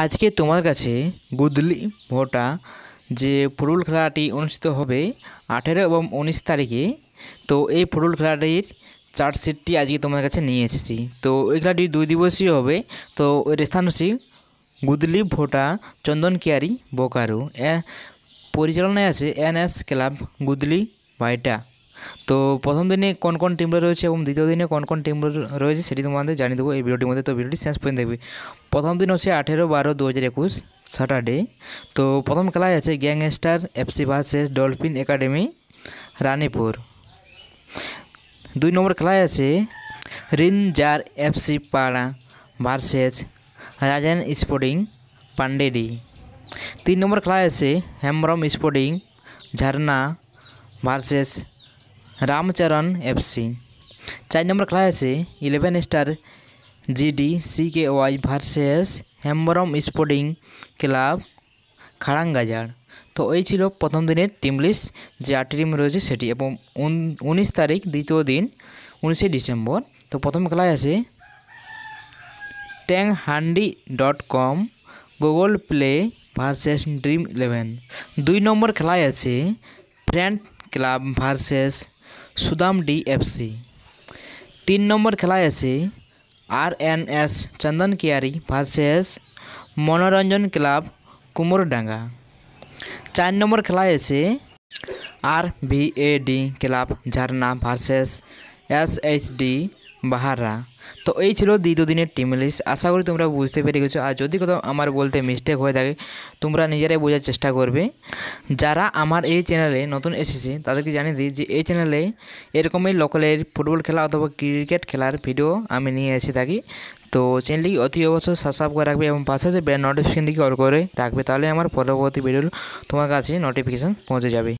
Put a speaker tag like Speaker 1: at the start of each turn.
Speaker 1: আজকে তোমার কাছে গুদলি ভোটা যে ফুটবল খেলাটি অনুষ্ঠিত হবে আঠেরো এবং উনিশ তারিখে তো এই ফুটবল খেলাটির চার্জশিটটি আজকে তোমার কাছে নিয়ে এসেছি তো এই খেলাটি দুই দিবসই হবে তো এর স্থান হচ্ছে গুদলি ভোটা চন্দন কিয়ারি বোকারু পরিচালনায় আছে এন এস ক্লাব গুদলি ভাইটা তো প্রথম দিনে কোন কোন টিমরা রয়েছে এবং দ্বিতীয় দিনে কোন কোন টিম রয়েছে সেটি তোমাদের জানিয়ে দেবো এই ভিডিওটির মধ্যে তো ভিডিওটি শেষ পর্যন্ত দেখবি প্রথম দিন হচ্ছে আঠেরো বারো দু হাজার একুশ স্যাটারডে তো প্রথম খেলায় আছে gangster FC versus dolphin academy Ranipur দুই নম্বর খেলায় আছে রিনজার এফসি পাড়া ভার্সেস রাজান স্পোর্টিং পান্ডেডি তিন নম্বর খেলায় আছে Hembrom sporting Jharna versus Ramcharan FC চার নম্বর খেলা আছে eleven star GD CK Y versus Hembrom sporting club খাড়াঙ্গাজার তো এই ছিল প্রথম দিনের টিম লিস্ট যে আটটি টিম রয়েছে সেটি এবং উনিশ তারিখ দ্বিতীয় দিন উনিশে ডিসেম্বর তো প্রথম খেলায় আছে ট্যাং হান্ডি dot com Google play versus dream eleven দুই নম্বর খেলায় আছে friend club versus Sudam D F C तीन नम्बर खेला ऐसे आर एन एस चंदन कियारी भार्सेस मनोरंजन क्लाब कुमोरडांगा चार नम्बर खेला ऐसे R B A D club Jharna versus S H D বাহারা তো এই ছিল দ্বিতীয় দিনের টিম লিস্ট আশা করি তোমরা বুঝতে পেরে গেছো আর যদি কোথাও আমার বলতে মিস্টেক হয়ে থাকে তোমরা নিজেরাই বোঝার চেষ্টা করবে যারা আমার এই চ্যানেলে নতুন এসেছে তাদেরকে জানিয়ে দিই যে এই চ্যানেলে এরকমই লোকালের ফুটবল খেলা অথবা ক্রিকেট খেলার ভিডিও আমি নিয়ে এসে থাকি তো চ্যানেলটি অতি অবশ্যই সাবস্ক্রাইব করে রাখবে এবং পাশে যে বেল নোটিফিকেশনটিকে অল করে রাখবে তাহলে আমার পরবর্তী ভিডিও তোমার কাছে নোটিফিকেশান পৌঁছে যাবে